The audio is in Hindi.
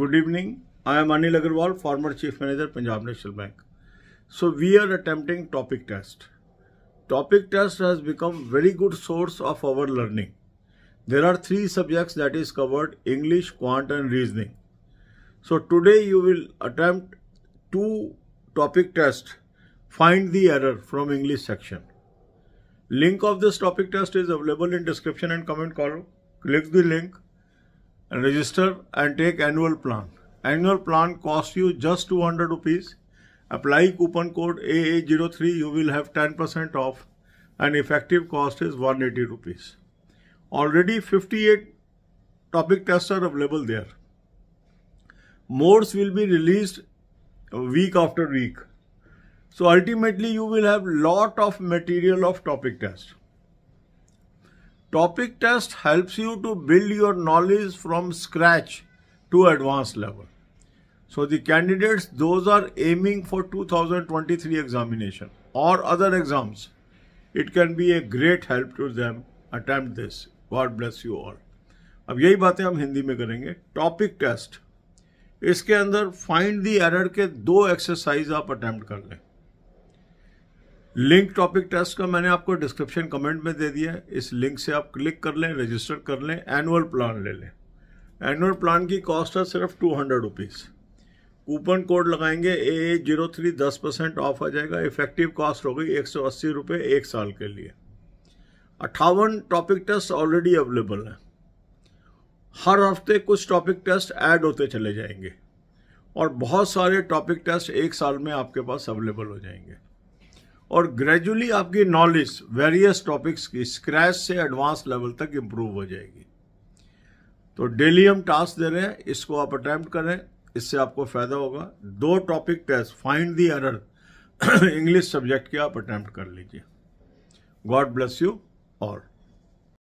Good evening. I am Anil Agarwal, former Chief Manager, Punjab National Bank. So we are attempting topic test. Topic test has become very good source of our learning. There are three subjects that is covered, English, Quant and Reasoning. So today you will attempt two topic test, find the error from English section. Link of this topic test is available in description and comment column. Click the link register and take annual plan. Annual plan costs you just 200 rupees. Apply coupon code AA03, you will have 10% off and effective cost is 180 rupees. Already 58 topic tests are available there. Modes will be released week after week. So ultimately you will have lot of material of topic test. Topic test helps you to build your knowledge from scratch to advance level so the candidates those are aiming for 2023 thousand twenty three examination और other exams it can be a great help to them attempt this god bless you all अब यही बातें हम हिंदी में करेंगे टॉपिक टेस्ट इसके अंदर फाइंड दी एरर के दो एक्सरसाइज आप अटैम्प्ट कर लें लिंक टॉपिक टेस्ट का मैंने आपको डिस्क्रिप्शन कमेंट में दे दिया है इस लिंक से आप क्लिक कर लें रजिस्टर कर लें एनुअल प्लान ले लें एनुअल प्लान की कॉस्ट है सिर्फ two hundred rupees coupon code लगाएंगे ए जीरो थ्री दस परसेंट ऑफ आ जाएगा इफेक्टिव कॉस्ट हो गई एक सौ अस्सी रुपये एक साल के लिए अट्ठावन टॉपिक टेस्ट ऑलरेडी अवेलेबल हैं हर हफ्ते कुछ टॉपिक टेस्ट ऐड होते चले जाएंगे और बहुत सारे टॉपिक टेस्ट एक साल में आपके पास अवेलेबल हो जाएंगे और ग्रेजुअली आपकी नॉलेज वेरियस टॉपिक्स की स्क्रैच से एडवांस लेवल तक इम्प्रूव हो जाएगी तो डेली हम टास्क दे रहे हैं इसको आप अटैम्प्ट करें इससे आपको फायदा होगा दो topic test find the error English subject के आप अटैम्प्ट कर लीजिए गॉड ब्लेस यू और